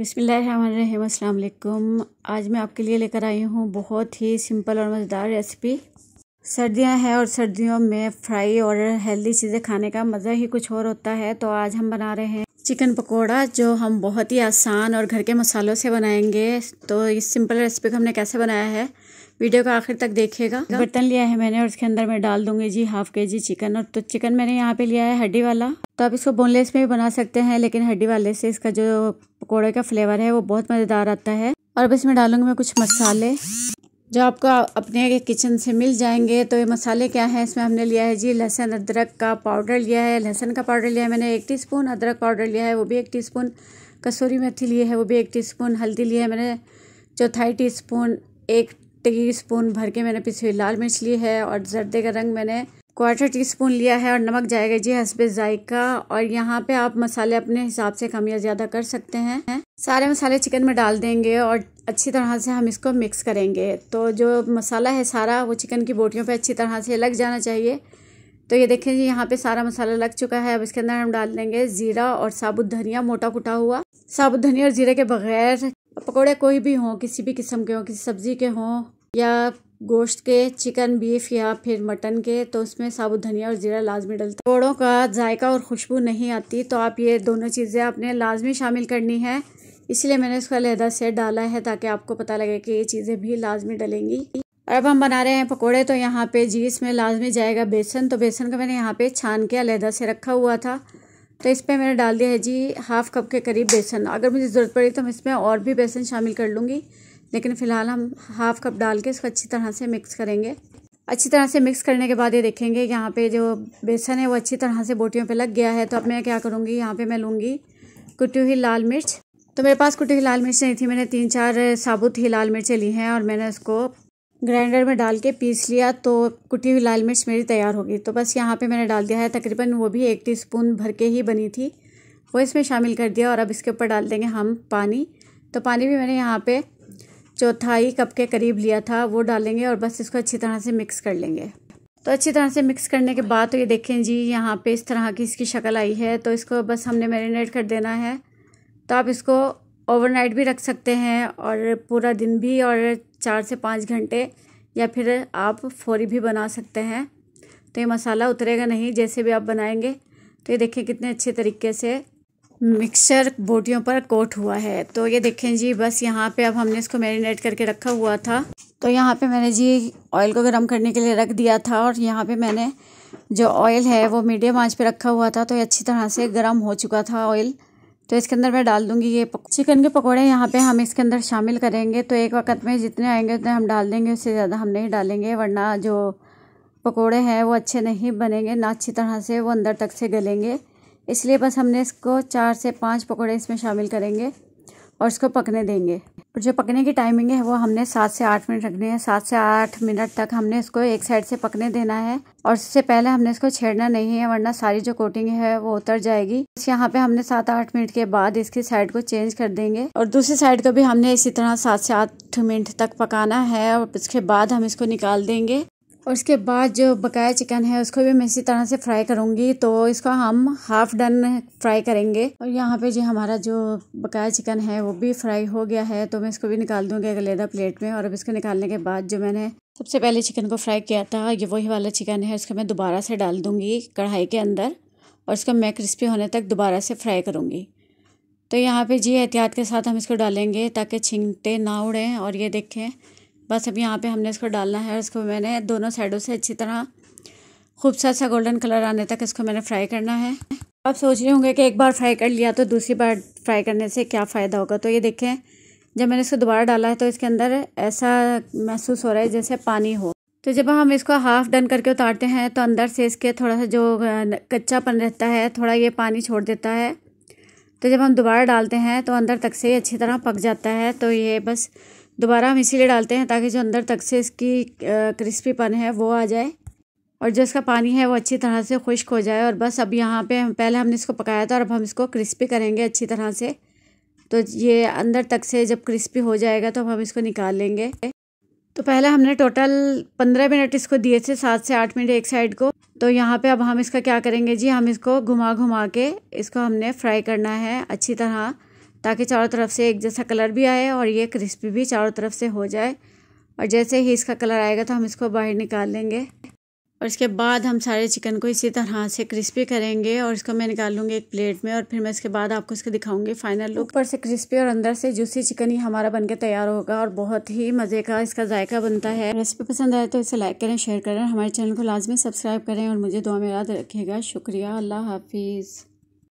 बिसमीम अल्लाम आज मैं आपके लिए लेकर आई हूँ बहुत ही सिंपल और मज़ेदार रेसिपी सर्दियाँ हैं और सर्दियों में फ्राई और हेल्दी चीज़ें खाने का मज़ा ही कुछ और होता है तो आज हम बना रहे हैं चिकन पकोड़ा जो हम बहुत ही आसान और घर के मसालों से बनाएंगे तो इस सिंपल रेसिपी को हमने कैसे बनाया है वीडियो का आखिर तक देखेगा बर्तन लिया है मैंने और इसके अंदर मैं डाल दूंगी जी हाफ के जी चिकन और तो चिकन मैंने यहाँ पे लिया है हड्डी वाला तो आप इसको बोनलेस में भी बना सकते हैं लेकिन हड्डी वाले से इसका जो पकौड़े का फ्लेवर है वो बहुत मज़ेदार आता है और अब इसमें डालूंगी मैं कुछ मसाले जो आपको अपने किचन से मिल जाएंगे तो ये मसाले क्या है इसमें हमने लिया है जी लहसुन अदरक का पाउडर लिया है लहसुन का पाउडर लिया है मैंने एक टीस्पून अदरक पाउडर लिया है वो भी एक टीस्पून कसूरी मेथी लिए है वो भी एक टीस्पून हल्दी लिया है मैंने चौथाई टीस्पून एक टी स्पून भर के मैंने पिसी हुई लाल मिर्च ली है और जर्दे का रंग मैंने क्वार्टर टी स्पून लिया है और नमक जाएगा जी हसबे जायका और यहाँ पे आप मसाले अपने हिसाब से कम या ज़्यादा कर सकते हैं सारे मसाले चिकन में डाल देंगे और अच्छी तरह से हम इसको मिक्स करेंगे तो जो मसाला है सारा वो चिकन की बोटियों पे अच्छी तरह से लग जाना चाहिए तो ये देखें जी यहाँ पे सारा मसाला लग चुका है अब इसके अंदर हम डाल देंगे ज़ीरा और साबुत धनिया मोटा कुटा हुआ साबुत धनिया और ज़ीरे के बगैर पकौड़े कोई भी हों किसी भी किस्म के हों किसी सब्ज़ी के हों या गोश्त के चिकन बीफ या फिर मटन के तो उसमें साबुत धनिया और ज़ीरा लाजमी डलता पकौड़ों का जायका और खुशबू नहीं आती तो आप ये दोनों चीज़ें आपने लाजमी शामिल करनी है इसलिए मैंने उसका लहदा सेट डाला है ताकि आपको पता लगे कि ये चीज़ें भी लाजमी डलेंगी और अब हम बना रहे हैं पकोड़े तो यहाँ पे जी इसमें लाजमी जाएगा बेसन तो बेसन का मैंने यहाँ पे छान के अलहदा से रखा हुआ था तो इस पर मैंने डाल दिया है जी हाफ़ कप के करीब बेसन अगर मुझे ज़रूरत पड़ी तो मैं इसमें और भी बेसन शामिल कर लूँगी लेकिन फ़िलहाल हम हाफ़ कप डाल के इसको अच्छी तरह से मिक्स करेंगे अच्छी तरह से मिक्स करने के बाद ये देखेंगे यहाँ पे जो बेसन है वो अच्छी तरह से बोटियों पे लग गया है तो अब मैं क्या करूँगी यहाँ पे मैं लूँगी कुटी हुई लाल मिर्च तो मेरे पास कुटी हुई लाल मिर्च नहीं थी मैंने तीन चार साबुत ही लाल मिर्चें ली हैं और मैंने उसको ग्राइंडर में डाल के पीस लिया तो कुटी हुई लाल मिर्च मेरी तैयार होगी तो बस यहाँ पे मैंने डाल दिया है तकरीबन वो भी एक टीस्पून भर के ही बनी थी वो इसमें शामिल कर दिया और अब इसके ऊपर डाल देंगे हम पानी तो पानी भी मैंने यहाँ पे चौथाई कप के करीब लिया था वो डालेंगे और बस इसको अच्छी तरह से मिक्स कर लेंगे तो अच्छी तरह से मिक्स करने के बाद तो ये देखें जी यहाँ पर इस तरह की इसकी शक्ल आई है तो इसको बस हमने मेरीनेट कर देना है तो आप इसको ओवरनाइट भी रख सकते हैं और पूरा दिन भी और चार से पाँच घंटे या फिर आप फौरी भी बना सकते हैं तो ये मसाला उतरेगा नहीं जैसे भी आप बनाएंगे तो ये देखिए कितने अच्छे तरीके से मिक्सचर बोटियों पर कोट हुआ है तो ये देखें जी बस यहाँ पे अब हमने इसको मैरिनेट करके रखा हुआ था तो यहाँ पे मैंने जी ऑयल को गर्म करने के लिए रख दिया था और यहाँ पे मैंने जो ऑयल है वो मीडियम आंच पे रखा हुआ था तो ये अच्छी तरह से गर्म हो चुका था ऑयल तो इसके अंदर मैं डाल दूंगी ये चिकन के पकौड़े यहाँ पे हम इसके अंदर शामिल करेंगे तो एक वक्त में जितने आएंगे उतने हम डाल देंगे उससे ज़्यादा हम नहीं डालेंगे वरना जो पकोड़े हैं वो अच्छे नहीं बनेंगे ना अच्छी तरह से वो अंदर तक से गलेंगे इसलिए बस हमने इसको चार से पाँच पकौड़े इसमें शामिल करेंगे और इसको पकने देंगे और जो पकने की टाइमिंग है वो हमने सात से आठ मिनट रखने है सात से आठ मिनट तक हमने इसको एक साइड से पकने देना है और इससे पहले हमने इसको छेड़ना नहीं है वरना सारी जो कोटिंग है वो उतर जाएगी यहाँ पे हमने सात आठ मिनट के बाद इसकी साइड को चेंज कर देंगे और दूसरी साइड को भी हमने इसी तरह सात से आठ मिनट तक पकाना है और इसके बाद हम इसको निकाल देंगे और इसके बाद जो बकाया चिकन है उसको भी मैं इसी तरह से फ्राई करूँगी तो इसका हम हाफ़ डन फ्राई करेंगे और यहाँ पे जो हमारा जो बकाया चिकन है वो भी फ्राई हो गया है तो मैं इसको भी निकाल दूँगी अगलेदा प्लेट में और अब इसको निकालने के बाद जो मैंने सबसे पहले चिकन को फ्राई किया था ये वही वाला चिकन है उसको मैं दोबारा से डाल दूँगी कढ़ाई के अंदर और इसको मैं क्रिस्पी होने तक दोबारा से फ्राई करूँगी तो यहाँ पर जी एहतियात के साथ हम इसको डालेंगे ताकि छिंगते ना उड़ें और ये देखें बस अब यहाँ पे हमने इसको डालना है और इसको मैंने दोनों साइडों से अच्छी तरह खूबसूरत सा गोल्डन कलर आने तक इसको मैंने फ्राई करना है आप सोच रहे होंगे कि एक बार फ्राई कर लिया तो दूसरी बार फ्राई करने से क्या फ़ायदा होगा तो ये देखें जब मैंने इसको दोबारा डाला है तो इसके अंदर ऐसा महसूस हो रहा है जैसे पानी हो तो जब हम इसको हाफ़ डन करके उतारते हैं तो अंदर से इसके थोड़ा सा जो कच्चापन रहता है थोड़ा ये पानी छोड़ देता है तो जब हम दोबारा डालते हैं तो अंदर तक से अच्छी तरह पक जाता है तो ये बस दोबारा हम इसीलिए डालते हैं ताकि जो अंदर तक से इसकी क्रिस्पीपन है वो आ जाए और जो इसका पानी है वो अच्छी तरह से खुश्क हो जाए और बस अब यहाँ पे पहले हमने इसको पकाया था और अब हम इसको क्रिस्पी करेंगे अच्छी तरह से तो ये अंदर तक से जब क्रिस्पी हो जाएगा तो हम इसको निकाल लेंगे तो पहले हमने टोटल पंद्रह मिनट इसको दिए थे सात से आठ मिनट एक साइड को तो यहाँ पे अब हम इसका क्या करेंगे जी हम इसको घुमा घुमा के इसको हमने फ्राई करना है अच्छी तरह ताकि चारों तरफ से एक जैसा कलर भी आए और ये क्रिस्पी भी चारों तरफ से हो जाए और जैसे ही इसका कलर आएगा तो हम इसको बाहर निकाल लेंगे और इसके बाद हम सारे चिकन को इसी तरह से क्रिस्पी करेंगे और इसको मैं निकाल लूँगी एक प्लेट में और फिर मैं इसके बाद आपको इसके दिखाऊंगी फाइनल लुक ऊपर से क्रिस्पी और अंदर से जूसी चिकन ही हमारा बनके तैयार होगा और बहुत ही मज़े का इसका जायका बनता है रेसिपी पसंद आए तो इसे लाइक करें शेयर करें हमारे चैनल को लाजमी सब्सक्राइब करें और मुझे दुआ में याद रखेगा शुक्रिया अल्लाह हाफिज़